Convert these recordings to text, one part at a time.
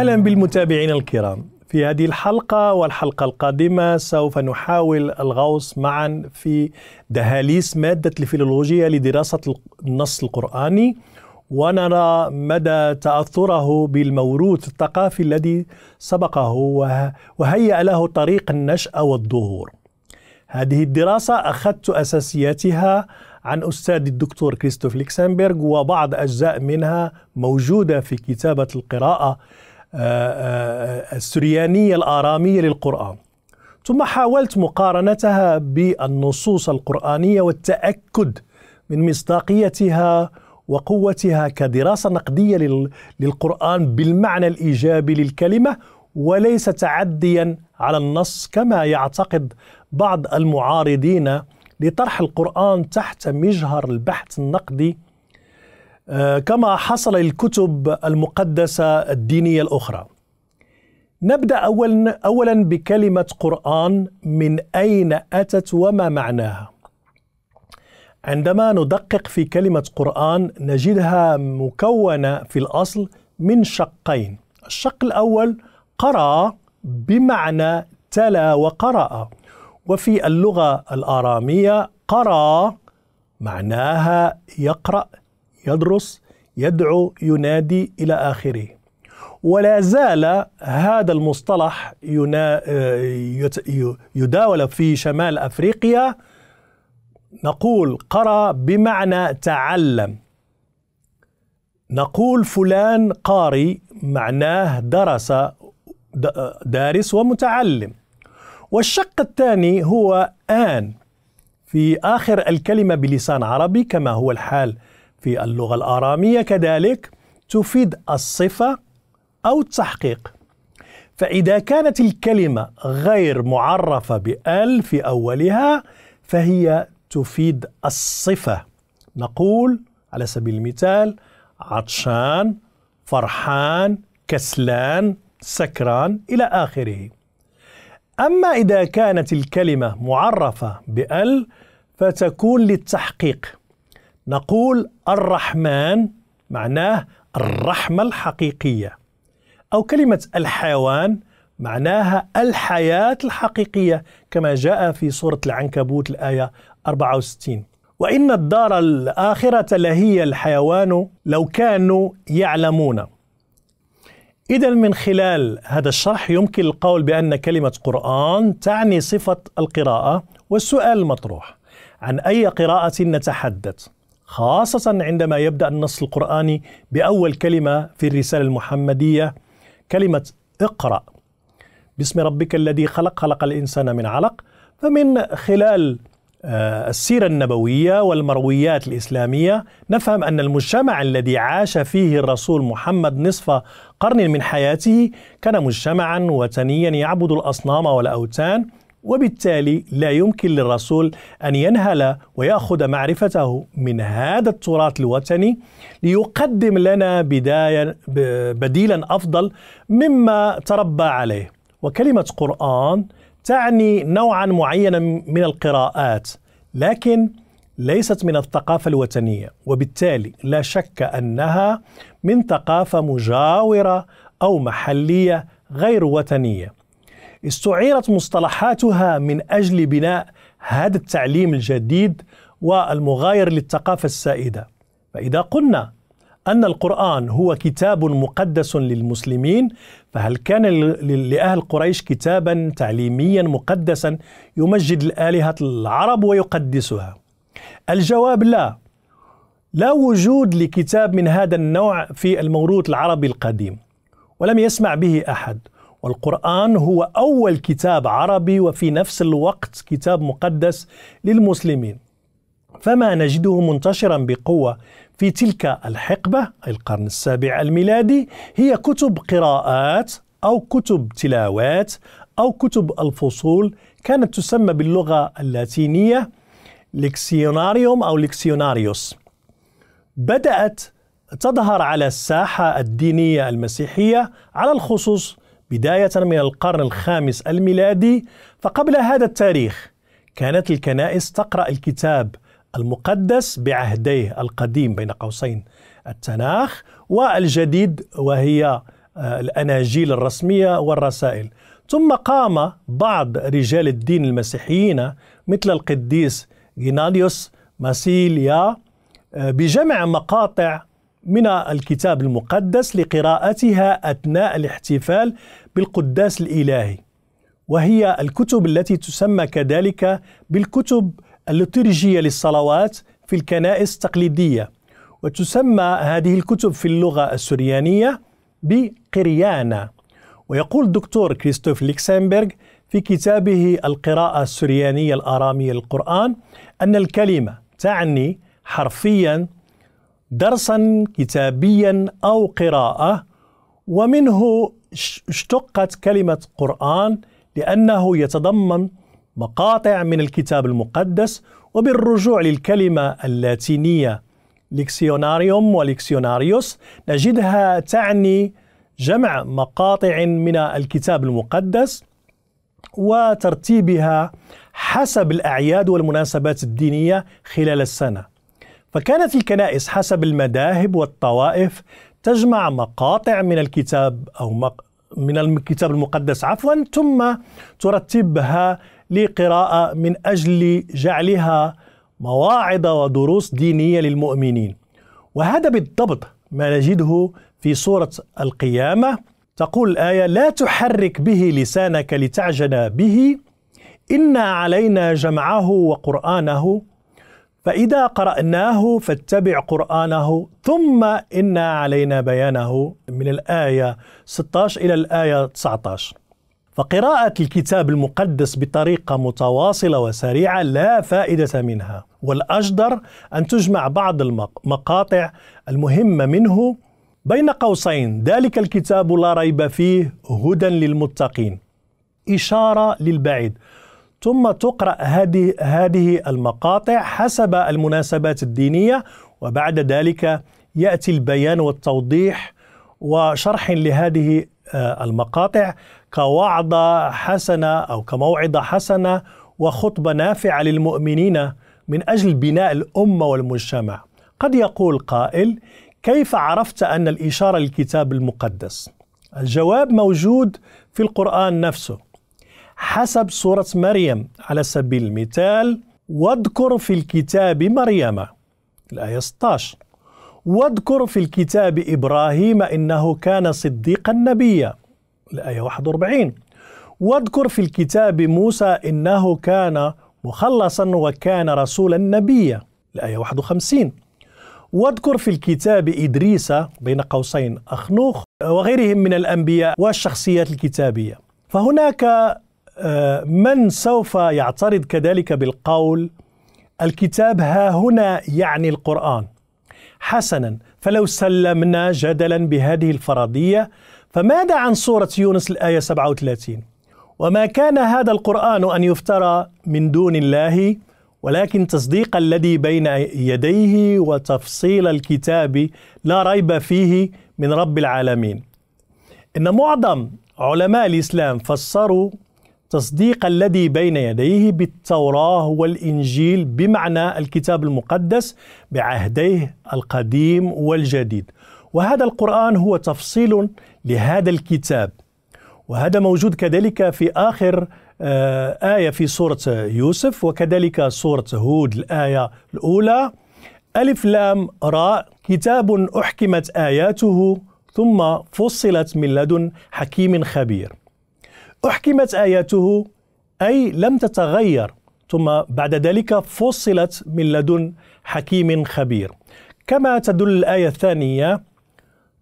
اهلا بالمتابعين الكرام في هذه الحلقه والحلقه القادمه سوف نحاول الغوص معا في دهاليز ماده الفيلولوجيا لدراسه النص القراني ونرى مدى تاثره بالموروث الثقافي الذي سبقه وهيأ له طريق النشاه والظهور هذه الدراسه اخذت اساسياتها عن أستاذ الدكتور كريستوف ليكسنبرغ وبعض أجزاء منها موجودة في كتابة القراءة آه، آه، السريانية الآرامية للقرآن ثم حاولت مقارنتها بالنصوص القرآنية والتأكد من مصداقيتها وقوتها كدراسة نقدية للقرآن بالمعنى الإيجابي للكلمة وليس تعديا على النص كما يعتقد بعض المعارضين لطرح القرآن تحت مجهر البحث النقدي آه، كما حصل الكتب المقدسة الدينية الأخرى نبدأ أولا, أولا بكلمة قرآن من أين أتت وما معناها عندما ندقق في كلمة قرآن نجدها مكونة في الأصل من شقين الشق الأول قرأ بمعنى تلا وقرأ وفي اللغة الآرامية قرأ معناها يقرأ يدرس يدعو ينادي إلى آخره ولا زال هذا المصطلح يداول في شمال أفريقيا نقول قرأ بمعنى تعلم نقول فلان قاري معناه درس دارس ومتعلم والشق الثاني هو آن في آخر الكلمة بلسان عربي كما هو الحال في اللغة الآرامية كذلك تفيد الصفة أو التحقيق فإذا كانت الكلمة غير معرفة بأل في أولها فهي تفيد الصفة نقول على سبيل المثال عطشان فرحان كسلان سكران إلى آخره أما إذا كانت الكلمة معرفة بأل فتكون للتحقيق نقول الرحمن معناه الرحمة الحقيقية أو كلمة الحيوان معناها الحياة الحقيقية كما جاء في سورة العنكبوت الآية 64 وإن الدار الآخرة لهي الحيوان لو كانوا يعلمون إذا من خلال هذا الشرح يمكن القول بأن كلمة قرآن تعني صفة القراءة والسؤال المطروح عن أي قراءة نتحدث خاصة عندما يبدأ النص القرآني بأول كلمة في الرسالة المحمدية كلمة اقرأ باسم ربك الذي خلق خلق الإنسان من علق فمن خلال آه، السيرة النبوية والمرويات الإسلامية نفهم أن المجتمع الذي عاش فيه الرسول محمد نصف قرن من حياته كان مجتمعا وثنيا يعبد الأصنام والأوتان وبالتالي لا يمكن للرسول أن ينهل ويأخذ معرفته من هذا التراث الوطني ليقدم لنا بداية بديلا أفضل مما تربى عليه وكلمة قرآن تعني نوعا معينا من القراءات لكن ليست من الثقافة الوطنية وبالتالي لا شك أنها من ثقافة مجاورة أو محلية غير وطنية استعيرت مصطلحاتها من أجل بناء هذا التعليم الجديد والمغاير للثقافة السائدة فإذا قلنا أن القرآن هو كتاب مقدس للمسلمين فهل كان لأهل قريش كتابا تعليميا مقدسا يمجد الآلهة العرب ويقدسها الجواب لا لا وجود لكتاب من هذا النوع في الموروث العربي القديم ولم يسمع به أحد والقرآن هو أول كتاب عربي وفي نفس الوقت كتاب مقدس للمسلمين فما نجده منتشرا بقوة في تلك الحقبة أي القرن السابع الميلادي هي كتب قراءات أو كتب تلاوات أو كتب الفصول كانت تسمى باللغة اللاتينية لكسيوناريوم أو لكسيوناريوس بدأت تظهر على الساحة الدينية المسيحية على الخصوص بداية من القرن الخامس الميلادي فقبل هذا التاريخ كانت الكنائس تقرأ الكتاب المقدس بعهديه القديم بين قوسين التناخ والجديد وهي آه، الأناجيل الرسمية والرسائل ثم قام بعض رجال الدين المسيحيين مثل القديس غيناليوس ماسيليا آه، بجمع مقاطع من الكتاب المقدس لقراءتها اثناء الاحتفال بالقداس الإلهي وهي الكتب التي تسمى كذلك بالكتب الليترجية للصلوات في الكنائس التقليدية وتسمى هذه الكتب في اللغة السريانية بقريانة ويقول الدكتور كريستوف ليكسنبرغ في كتابه القراءة السريانية الآرامية للقرآن أن الكلمة تعني حرفيا درسا كتابيا أو قراءة ومنه اشتقت كلمة قرآن لأنه يتضمن مقاطع من الكتاب المقدس وبالرجوع للكلمة اللاتينية ليكسيوناريوم وليكسيوناريوس نجدها تعني جمع مقاطع من الكتاب المقدس وترتيبها حسب الأعياد والمناسبات الدينية خلال السنة فكانت الكنائس حسب المذاهب والطوائف تجمع مقاطع من الكتاب أو مق... من الكتاب المقدس عفوا ثم ترتبها لقراءة من أجل جعلها مواعظ ودروس دينية للمؤمنين وهذا بالضبط ما نجده في سورة القيامة تقول الآية لا تحرك به لسانك لتعجل به إن علينا جمعه وقرآنه فإذا قرأناه فاتبع قرآنه ثم إن علينا بيانه من الآية 16 إلى الآية 19 فقراءة الكتاب المقدس بطريقة متواصلة وسريعة لا فائدة منها والأجدر أن تجمع بعض المقاطع المهمة منه بين قوسين ذلك الكتاب لا ريب فيه هدى للمتقين إشارة للبعيد ثم تقرأ هذه هذه المقاطع حسب المناسبات الدينية وبعد ذلك يأتي البيان والتوضيح وشرح لهذه آه، المقاطع كوعظة حسنة أو كموعظة حسنة وخطبة نافعة للمؤمنين من أجل بناء الأمة والمجتمع قد يقول قائل كيف عرفت أن الإشارة للكتاب المقدس؟ الجواب موجود في القرآن نفسه حسب سورة مريم على سبيل المثال واذكر في الكتاب مريم الآية 16 واذكر في الكتاب إبراهيم إنه كان صديقا نبيا الآية 41 واذكر في الكتاب موسى إنه كان مخلصا وكان رسولا نبيا الآية 51 واذكر في الكتاب إدريس بين قوسين أخنوخ وغيرهم من الأنبياء والشخصيات الكتابية فهناك من سوف يعترض كذلك بالقول الكتاب ها هنا يعني القرآن حسنا فلو سلمنا جدلا بهذه الفرضية فماذا عن سورة يونس الآية 37 وما كان هذا القرآن أن يفترى من دون الله ولكن تصديق الذي بين يديه وتفصيل الكتاب لا ريب فيه من رب العالمين إن معظم علماء الإسلام فسروا تصديق الذي بين يديه بالتوراة والإنجيل بمعنى الكتاب المقدس بعهديه القديم والجديد وهذا القرآن هو تفصيل لهذا الكتاب وهذا موجود كذلك في آخر آه، آية في سورة يوسف وكذلك سورة هود الآية الأولى ألف لام راء كتاب أحكمت آياته ثم فصلت من لدن حكيم خبير أحكمت آياته أي لم تتغير ثم بعد ذلك فصلت من لدن حكيم خبير كما تدل الآية الثانية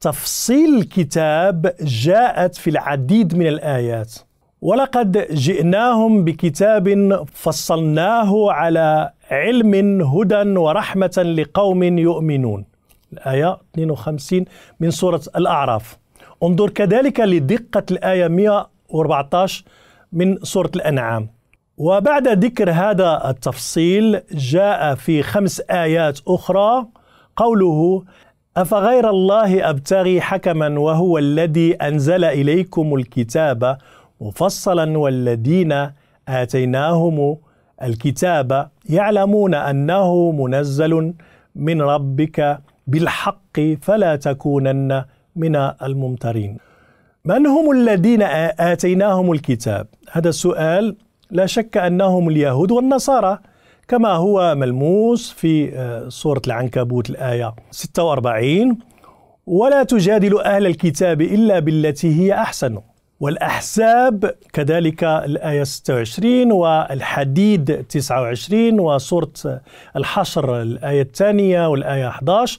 تفصيل الكتاب جاءت في العديد من الآيات ولقد جئناهم بكتاب فصلناه على علم هدى ورحمة لقوم يؤمنون الآية 52 من سورة الأعراف انظر كذلك لدقة الآية 100 14 من سورة الأنعام وبعد ذكر هذا التفصيل جاء في خمس آيات أخرى قوله أفغير الله أبتغي حكما وهو الذي أنزل إليكم الكتاب مفصلا والذين آتيناهم الكتاب يعلمون أنه منزل من ربك بالحق فلا تكونن من الممترين من هم الذين آتيناهم الكتاب؟ هذا السؤال لا شك أنهم اليهود والنصارى كما هو ملموس في سورة العنكبوت الآية 46 ولا تجادل أهل الكتاب إلا بالتي هي أحسن والأحساب كذلك الآية 26 والحديد 29 وسورة الحشر الآية الثانية والآية 11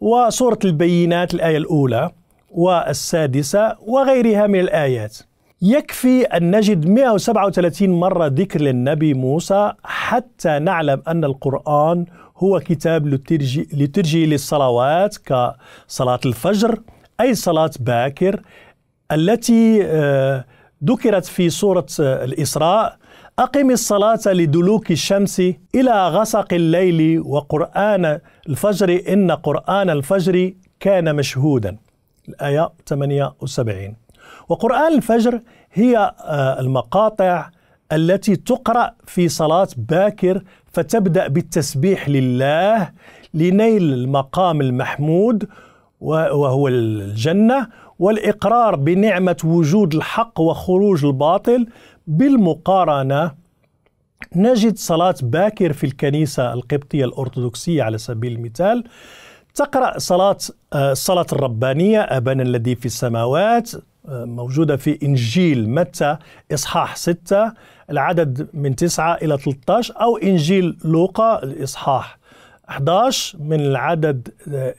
وسورة البينات الآية الأولى والسادسة وغيرها من الآيات يكفي أن نجد 137 مرة ذكر للنبي موسى حتى نعلم أن القرآن هو كتاب لترجي للصلوات كصلاة الفجر أي صلاة باكر التي آه، ذكرت في سورة آه، الإسراء أقم الصلاة لدلوك الشمس إلى غسق الليل وقرآن الفجر إن قرآن الفجر كان مشهودا الآية 78 وقرآن الفجر هي آه، المقاطع التي تقرأ في صلاة باكر فتبدأ بالتسبيح لله لنيل المقام المحمود وهو الجنة والإقرار بنعمة وجود الحق وخروج الباطل بالمقارنة نجد صلاة باكر في الكنيسة القبطية الأرثوذكسية على سبيل المثال تقرأ صلاة آه، الصلاة الربانية أبانا الذي في السماوات آه، موجودة في إنجيل متى إصحاح 6 العدد من 9 إلى 13 أو إنجيل لوقا الإصحاح 11 من العدد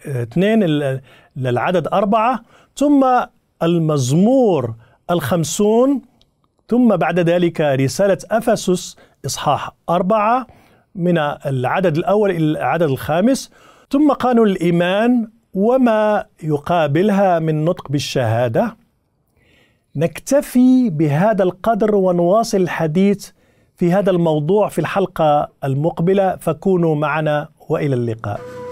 2 للعدد 4 ثم المزمور الخمسون ثم بعد ذلك رسالة أفسس إصحاح أربعة من العدد الأول إلى العدد الخامس ثم قانون الإيمان وما يقابلها من نطق بالشهادة نكتفي بهذا القدر ونواصل الحديث في هذا الموضوع في الحلقة المقبلة فكونوا معنا وإلى اللقاء